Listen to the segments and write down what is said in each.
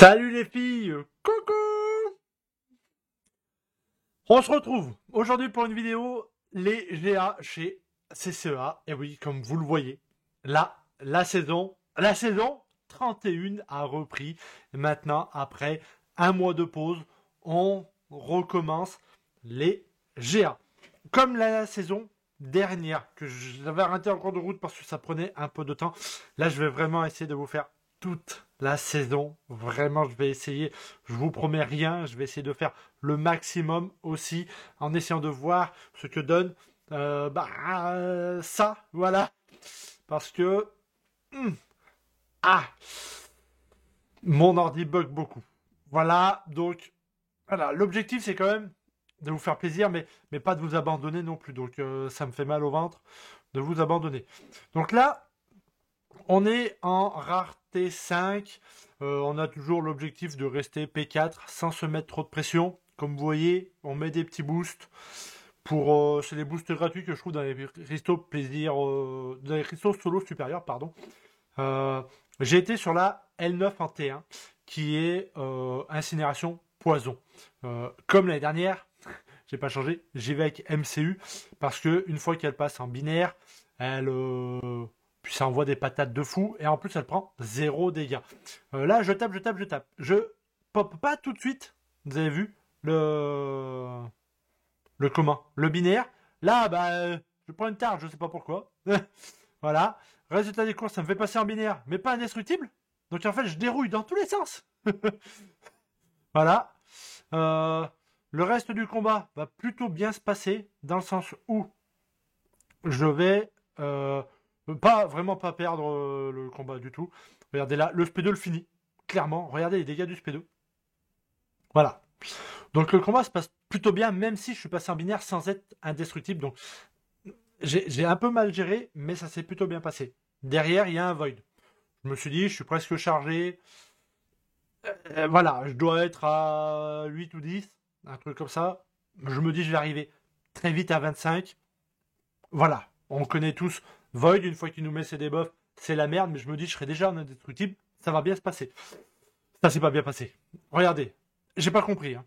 Salut les filles Coucou On se retrouve aujourd'hui pour une vidéo les GA chez CCEA. Et oui, comme vous le voyez, là, la saison, la saison 31 a repris. Maintenant, après un mois de pause, on recommence les GA. Comme la saison dernière, que j'avais arrêté en cours de route parce que ça prenait un peu de temps, là je vais vraiment essayer de vous faire toutes la saison. Vraiment, je vais essayer. Je vous promets rien. Je vais essayer de faire le maximum aussi en essayant de voir ce que donne euh, bah, ça. Voilà. Parce que. Hmm, ah Mon ordi bug beaucoup. Voilà. Donc, voilà. L'objectif, c'est quand même de vous faire plaisir, mais, mais pas de vous abandonner non plus. Donc, euh, ça me fait mal au ventre de vous abandonner. Donc là, on est en rareté 5. Euh, on a toujours l'objectif de rester P4 sans se mettre trop de pression. Comme vous voyez, on met des petits boosts. Pour, euh, c'est des boosts gratuits que je trouve dans les cristaux plaisir, euh, dans les solo supérieurs, pardon. j'ai été sur la L9 en T1, qui est incinération poison. comme l'année dernière, j'ai pas changé, j'y vais avec MCU parce que une fois qu'elle passe en binaire, elle puis ça envoie des patates de fou. Et en plus, elle prend zéro dégâts. Euh, là, je tape, je tape, je tape. Je pop pas tout de suite. Vous avez vu le le comment le binaire. Là, bah, euh, je prends une tarte, je sais pas pourquoi. voilà. Résultat des courses, ça me fait passer en binaire, mais pas indestructible. Donc en fait, je dérouille dans tous les sens. voilà. Euh, le reste du combat va plutôt bien se passer, dans le sens où je vais euh, pas vraiment pas perdre euh, le combat du tout. Regardez là, le SP2 le finit. Clairement, regardez les dégâts du SP2. Voilà. Donc le combat se passe plutôt bien, même si je suis passé en binaire sans être indestructible. Donc j'ai un peu mal géré, mais ça s'est plutôt bien passé. Derrière, il y a un void. Je me suis dit, je suis presque chargé. Euh, voilà, je dois être à 8 ou 10, un truc comme ça. Je me dis, je vais arriver très vite à 25. Voilà, on connaît tous Void, une fois qu'il nous met ses debuffs, c'est la merde, mais je me dis, je serai déjà un indestructible, ça va bien se passer. Ça s'est pas bien passé. Regardez, j'ai pas compris. Hein.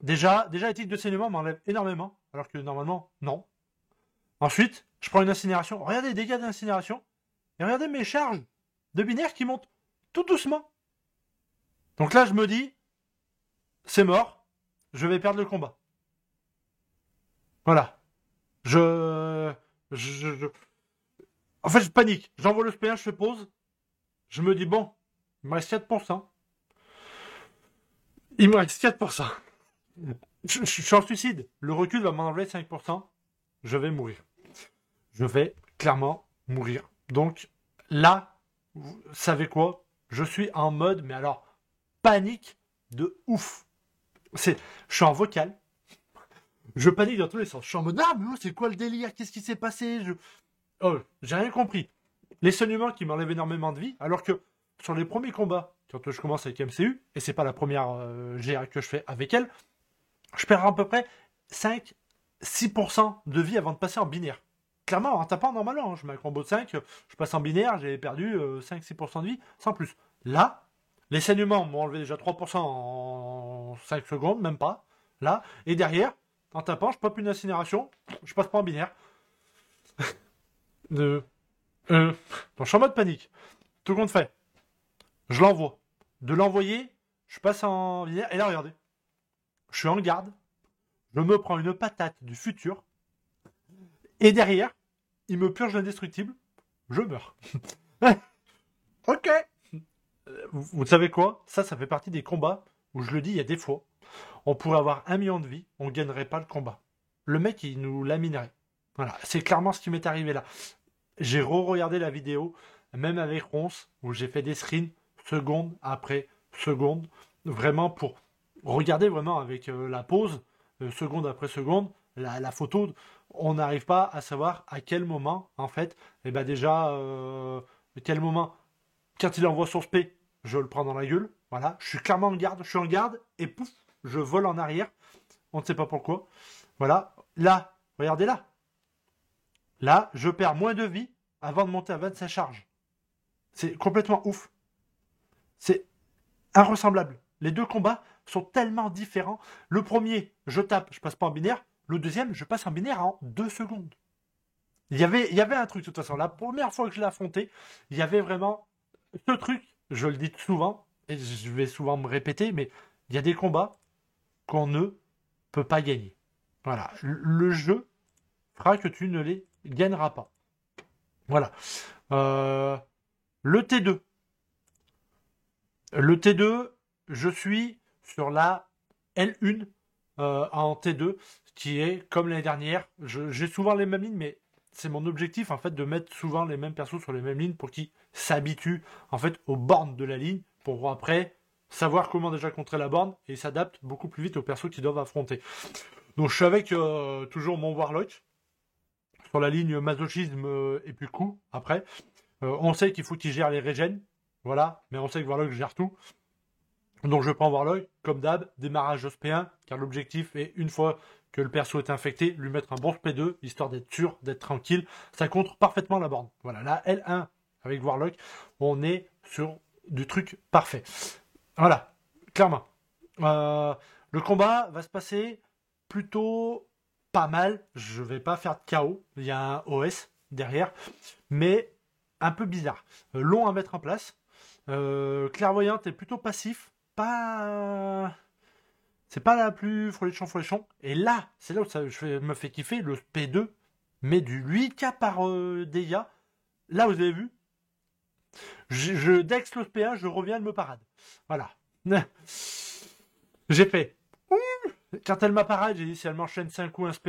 Déjà, déjà, les de saignement m'enlève énormément, alors que normalement, non. Ensuite, je prends une incinération. Regardez les dégâts d'incinération. Et regardez mes charges de binaire qui montent tout doucement. Donc là, je me dis, c'est mort, je vais perdre le combat. Voilà. je, je en fait, je panique. J'envoie le spéage, je fais pause. Je me dis, bon, il me reste 4%. Il me reste 4%. Je, suis en suicide. Le recul va m'enlever 5%. Je vais mourir. Je vais clairement mourir. Donc là, vous savez quoi Je suis en mode, mais alors, panique de ouf. C'est, je suis en vocal. Je panique dans tous les sens. Je suis en mode, ah, mais c'est quoi le délire Qu'est-ce qui s'est passé je... Oh, j'ai rien compris. Les saignements qui m'enlèvent énormément de vie, alors que sur les premiers combats, quand je commence avec MCU, et c'est pas la première euh, GR que je fais avec elle, je perds à peu près 5-6% de vie avant de passer en binaire. Clairement, en tapant normalement, hein, je mets un combo de 5, je passe en binaire, j'ai perdu 5-6% euh, de vie, sans plus. Là, les saignements m'ont enlevé déjà 3% en 5 secondes, même pas. Là, et derrière, en tapant, je pop une incinération, je passe pas en binaire. de. Euh, je suis en mode panique. Tout compte fait. Je l'envoie. De l'envoyer, je passe en. Et là, regardez. Je suis en garde. Je me prends une patate du futur. Et derrière, il me purge l'indestructible. Je meurs. ok. Vous savez quoi Ça, ça fait partie des combats où je le dis, il y a des fois. On pourrait avoir un million de vies, on ne gagnerait pas le combat. Le mec, il nous laminerait. Voilà, c'est clairement ce qui m'est arrivé là. J'ai re-regardé la vidéo, même avec Ronce, où j'ai fait des screens seconde après seconde, vraiment pour regarder vraiment avec euh, la pause, euh, seconde après seconde, la, photo, on n'arrive pas à savoir à quel moment, en fait, et eh ben déjà, euh, quel moment, quand il envoie son SP, je le prends dans la gueule, voilà, je suis clairement en garde, je suis en garde, et pouf, je vole en arrière, on ne sait pas pourquoi, voilà, là, regardez là, Là, je perds moins de vie avant de monter à 25 charges. C'est complètement ouf. C'est inressemblable. Les deux combats sont tellement différents. Le premier, je tape, je passe pas en binaire. Le deuxième, je passe en binaire en deux secondes. Il y avait, il y avait un truc, de toute façon. La première fois que je l'ai affronté, il y avait vraiment ce truc. Je le dis souvent, et je vais souvent me répéter, mais il y a des combats qu'on ne peut pas gagner. Voilà. Le jeu fera que tu ne les gagnera pas. Voilà. Euh, le T2. Le T2, je suis sur la L1 euh, en T2, qui est comme l'année dernière. J'ai souvent les mêmes lignes, mais c'est mon objectif en fait de mettre souvent les mêmes persos sur les mêmes lignes pour qu'ils s'habituent en fait aux bornes de la ligne pour après savoir comment déjà contrer la borne et s'adapter beaucoup plus vite aux persos qu'ils doivent affronter. Donc je suis avec euh, toujours mon Warlock sur la ligne masochisme euh, et puis coup, après. Euh, on sait qu'il faut qu'il gère les régènes, voilà, mais on sait que Warlock gère tout. Donc je prends Warlock, comme d'hab, démarrage au SP1, car l'objectif est, une fois que le perso est infecté, lui mettre un bon SP2, histoire d'être sûr, d'être tranquille. Ça contre parfaitement la borne. Voilà, la L1 avec Warlock, on est sur du truc parfait. Voilà, clairement. Euh, le combat va se passer plutôt pas mal. Je vais pas faire de chaos. Il y a un OS derrière, mais un peu bizarre. Euh, long à mettre en place. Euh, clairvoyante et plutôt passif. Pas. C'est pas la plus froléchon froléchon. Et là, c'est là où ça, je me fait kiffer. Le P2 mais du 8K par euh, dégâts. Là, vous avez vu, je, dex le P1, je reviens de me parade. Voilà. J'ai fait. Quand elle m'apparaît, j'ai dit si elle m'enchaîne 5 ou 1 SP,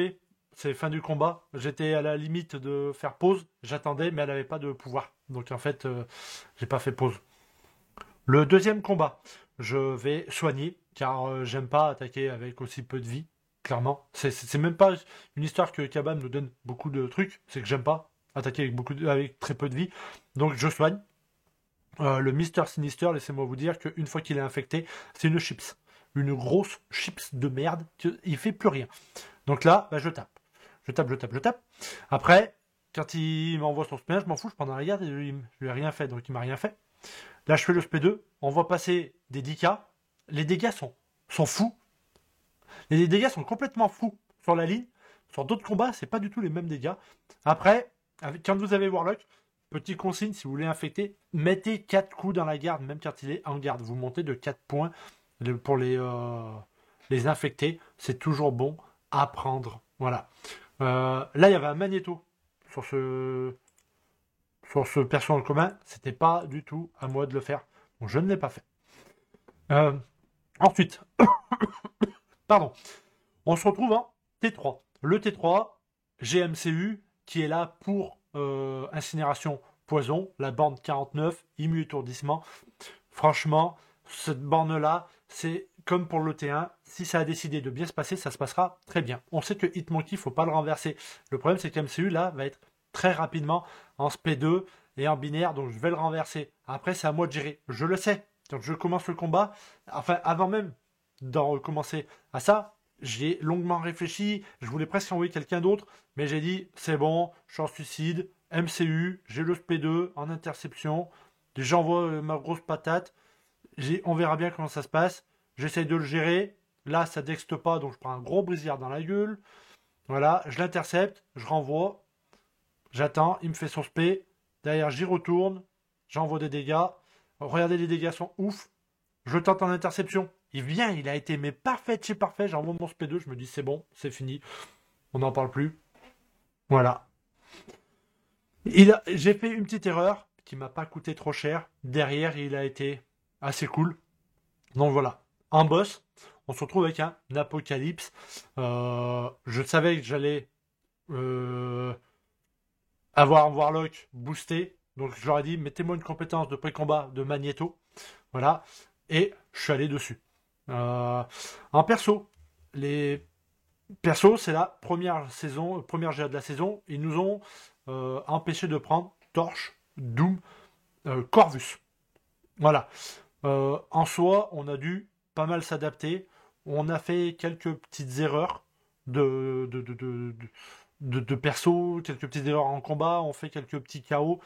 c'est fin du combat. J'étais à la limite de faire pause, j'attendais, mais elle n'avait pas de pouvoir. Donc en fait, euh, j'ai pas fait pause. Le deuxième combat, je vais soigner, car euh, j'aime pas attaquer avec aussi peu de vie, clairement. C'est même pas une histoire que Kabam nous donne beaucoup de trucs, c'est que j'aime pas attaquer avec, beaucoup avec très peu de vie. Donc je soigne. Euh, le Mister Sinister, laissez-moi vous dire qu'une fois qu'il est infecté, c'est une chips une grosse chips de merde, il fait plus rien. Donc là, bah, je tape. Je tape, je tape, je tape. Après, quand il m'envoie son spé je m'en fous, je prends la garde je lui ai rien fait, donc il m'a rien fait. Là, je fais le sp 2, on voit passer des 10K, les dégâts sont, sont fous. Les dégâts sont complètement fous sur la ligne. Sur d'autres combats, c'est pas du tout les mêmes dégâts. Après, quand vous avez Warlock, Petite consigne, si vous voulez infecter, mettez quatre coups dans la garde, même quand il est en garde. Vous montez de 4 points pour les, euh, les infecter, c'est toujours bon à prendre. Voilà. Euh, là, il y avait un magnéto sur ce, sur ce en commun. C'était pas du tout à moi de le faire. Bon, je ne l'ai pas fait. Euh, ensuite, pardon, on se retrouve en T3. Le T3, GMCU, qui est là pour incinération poison, la bande 49, immu étourdissement. Franchement, cette borne-là, c'est comme pour le T1, si ça a décidé de bien se passer, ça se passera très bien. On sait que Hitmonkey, il faut pas le renverser. Le problème, c'est que MCU, là, va être très rapidement en SP2 et en binaire, donc je vais le renverser. Après, c'est à moi de gérer. Je le sais. Donc je commence le combat. Enfin, avant même d'en recommencer à ça, j'ai longuement réfléchi. Je voulais presque envoyer quelqu'un d'autre, mais j'ai dit, c'est bon, je suis en suicide. MCU, j'ai le SP2 en interception. J'envoie euh, ma grosse patate on verra bien comment ça se passe. J'essaye de le gérer. Là, ça dexte pas, donc je prends un gros brisard dans la gueule. Voilà, je l'intercepte, je renvoie. J'attends, il me fait son SP. Derrière, j'y retourne. J'envoie des dégâts. Regardez, les dégâts sont ouf. Je tente en interception. Il vient, il a été mais parfait C'est parfait. J'envoie mon sp 2, je me dis c'est bon, c'est fini. On n'en parle plus. Voilà. Il J'ai fait une petite erreur qui m'a pas coûté trop cher. Derrière, il a été assez ah, cool. Donc voilà, En boss. On se retrouve avec un apocalypse. Euh, je savais que j'allais euh, avoir un Warlock boosté. Donc j'aurais dit, mettez-moi une compétence de pré-combat de Magneto. Voilà. Et je suis allé dessus. En euh, un perso. Les Perso c'est la première saison, première GA de la saison. Ils nous ont empêché de prendre Torche, Doom, Corvus. Voilà. Euh, en soi, on a dû pas mal s'adapter. On a fait quelques petites erreurs de, de, perso, quelques petites erreurs en combat, on fait quelques petits chaos.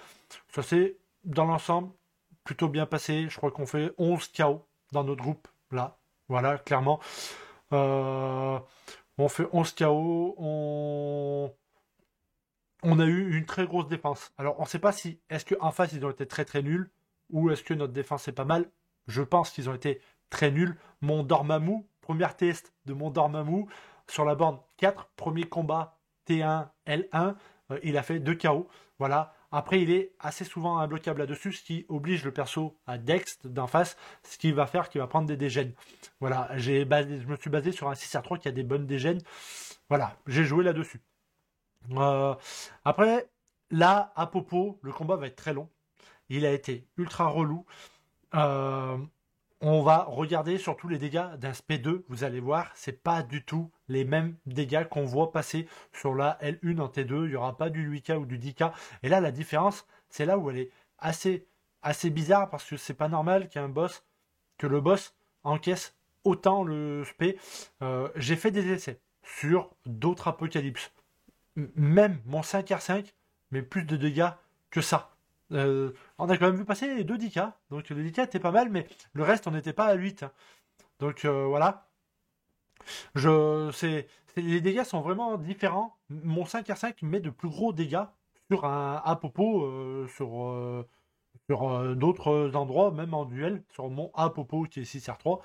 Ça c'est dans l'ensemble, plutôt bien passé. Je crois qu'on fait 11 chaos dans notre groupe, là. Voilà, clairement. Euh, on fait 11 chaos. On... on a eu une très grosse défense. Alors, on ne sait pas si, est-ce qu'en face, ils ont été très très nuls, ou est-ce que notre défense est pas mal je pense qu'ils ont été très nuls. Mon Dormammu, premier test de mon Dormammu sur la borne 4, premier combat T1, L1, euh, il a fait 2 KO. Voilà. Après, il est assez souvent imbloquable là-dessus, ce qui oblige le perso à Dex d'en face, ce qui va faire qu'il va prendre des dégènes. Voilà, je me suis basé sur un 6 r 3 qui a des bonnes dégènes. Voilà, j'ai joué là-dessus. Euh, après, là, à propos, le combat va être très long. Il a été ultra relou. Euh, on va regarder surtout les dégâts d'un SP2. Vous allez voir, c'est pas du tout les mêmes dégâts qu'on voit passer sur la L1 en T2. Il n'y aura pas du 8K ou du 10K. Et là, la différence, c'est là où elle est assez, assez bizarre parce que c'est pas normal qu'un boss, que le boss encaisse autant le SP. Euh, j'ai fait des essais sur d'autres apocalypses. Même mon 5R5 mais plus de dégâts que ça. Euh, on a quand même vu passer les deux 10 Donc le 10K était pas mal, mais le reste, on n'était pas à 8. Donc euh, voilà. Je, c'est, les dégâts sont vraiment différents. Mon 5R5 met de plus gros dégâts sur un à popo, euh, sur, sur d'autres endroits, même en duel, sur mon à popo qui est 6R3.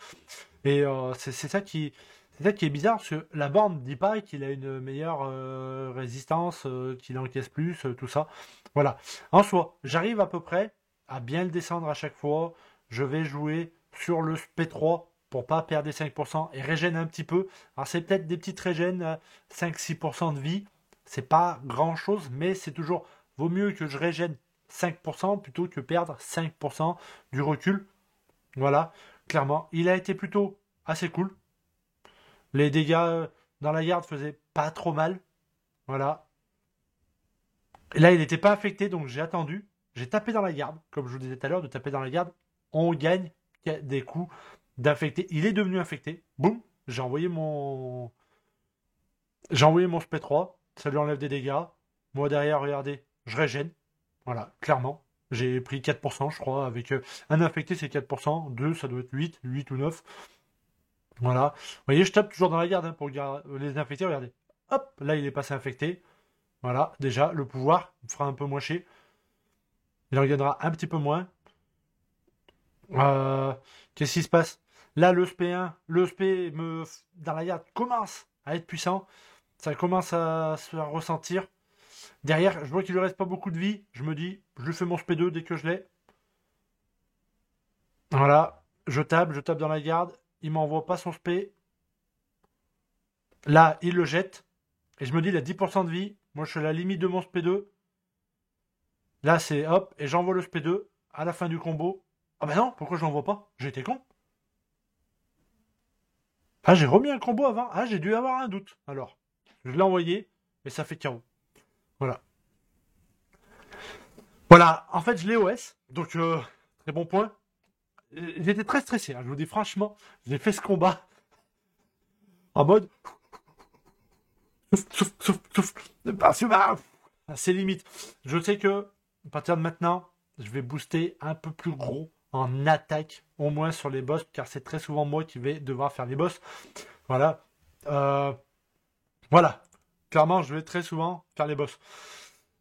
Et c'est, ça qui, c'est ça qui est bizarre, parce que la borne dit pas qu'il a une meilleure euh, résistance, euh, qu'il encaisse plus, euh, tout ça. Voilà. En soi, j'arrive à peu près à bien le descendre à chaque fois. Je vais jouer sur le P3 pour pas perdre 5% et régène un petit peu. Alors c'est peut-être des petites régènes, 5-6% de vie. C'est pas grand chose, mais c'est toujours vaut mieux que je régène 5% plutôt que perdre 5% du recul. Voilà, clairement. Il a été plutôt assez cool. Les dégâts dans la garde faisaient pas trop mal. Voilà. là, il n'était pas affecté, donc j'ai attendu. J'ai tapé dans la garde, comme je vous disais tout à l'heure, de taper dans la garde. On gagne des coups d'infecté. Il est devenu infecté. Boum J'ai envoyé mon. J'ai envoyé mon sp 3 Ça lui enlève des dégâts. Moi derrière, regardez, je régène. Voilà, clairement. J'ai pris 4%, je crois, avec euh, un infecté, c'est 4%, deux ça doit être 8, 8 ou 9. Voilà. Vous voyez, je tape toujours dans la garde hein, pour euh, les infecter. Regardez. Hop, là, il est passé infecté. Voilà, déjà, le pouvoir fera un peu moins chier. Il en gagnera un petit peu moins. Euh, qu'est-ce qui se passe Là, le SP1, le SP me, dans la garde commence à être puissant. Ça commence à se ressentir. Derrière, je vois qu'il ne reste pas beaucoup de vie. Je me dis, je lui fais mon SP2 dès que je l'ai. Voilà, je tape, je tape dans la garde il m'envoie pas son SP. Là, il le jette. Et je me dis, il a 10% de vie. Moi, je suis à la limite de mon SP2. Là, c'est hop, et j'envoie le SP2 à la fin du combo. Ah ben non, pourquoi je l'envoie pas J'étais con. Ah, j'ai remis un combo avant. Ah, j'ai dû avoir un doute. Alors, je l'ai envoyé, et ça fait KO. Voilà. Voilà, en fait, je l'ai OS. Donc, euh, très bon point. Euh, j'étais très stressé. Hein. je vous dis franchement, j'ai fait ce combat en mode. C'est limite. Je sais que à partir de maintenant, je vais booster un peu plus gros en attaque, au moins sur les boss, car c'est très souvent moi qui vais devoir faire les boss. Voilà. Euh, voilà. Clairement, je vais très souvent faire les boss.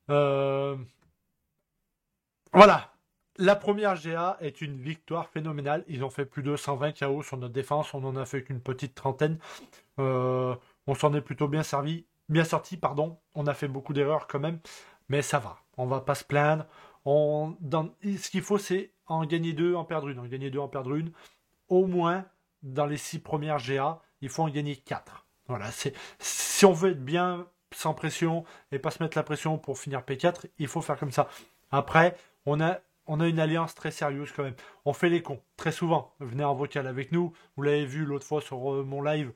Euh, voilà. La première GA est une victoire phénoménale. Ils ont fait plus de 120 KO sur notre défense. On en a fait qu'une petite trentaine. Euh, on s'en est plutôt bien servi, bien sorti, pardon. On a fait beaucoup d'erreurs quand même, mais ça va. On va pas se plaindre. On, ce qu'il faut, c'est en gagner deux, en perdre une, en gagner deux, en perdre une. Au moins, dans les six premières GA, il faut en gagner quatre. Voilà. si on veut être bien sans pression et pas se mettre la pression pour finir P4, il faut faire comme ça. Après, on a on a une alliance très sérieuse quand même. On fait les cons, très souvent. Venez en vocal avec nous. Vous l'avez vu l'autre fois sur euh, mon live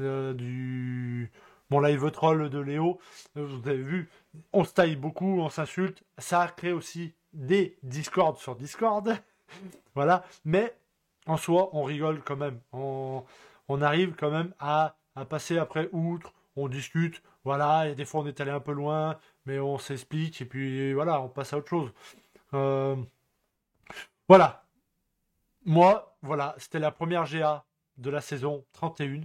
euh, du. Mon live troll de Léo. Euh, vous avez vu, on se taille beaucoup, on s'insulte. Ça crée aussi des discords sur Discord. voilà. Mais en soi, on rigole quand même. On, arrive quand même à, à passer après outre. On discute. Voilà. Et des fois, on est allé un peu loin. Mais on s'explique. Et puis voilà, on passe à autre chose. Euh, voilà. Moi, voilà, c'était la première GA de la saison 31.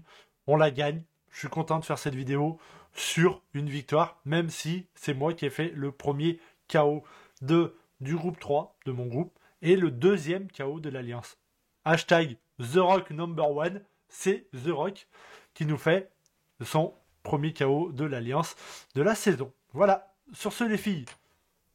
On la gagne. Je suis content de faire cette vidéo sur une victoire, même si c'est moi qui ai fait le premier KO de, du groupe 3, de mon groupe, et le deuxième KO de l'Alliance. Hashtag The Rock Number One, c'est The Rock qui nous fait son premier KO de l'Alliance de la saison. Voilà, sur ce les filles,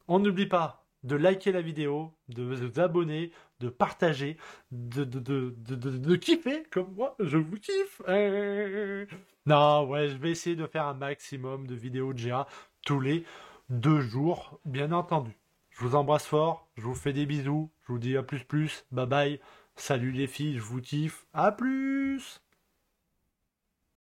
on n'oublie pas de liker la vidéo, de vous abonner, de partager, de, de, kiffer comme moi, je vous kiffe. Eh. Non, ouais, je vais essayer de faire un maximum de vidéos de GA tous les deux jours, bien entendu. Je vous embrasse fort, je vous fais des bisous, je vous dis à plus plus, bye bye, salut les filles, je vous kiffe, à plus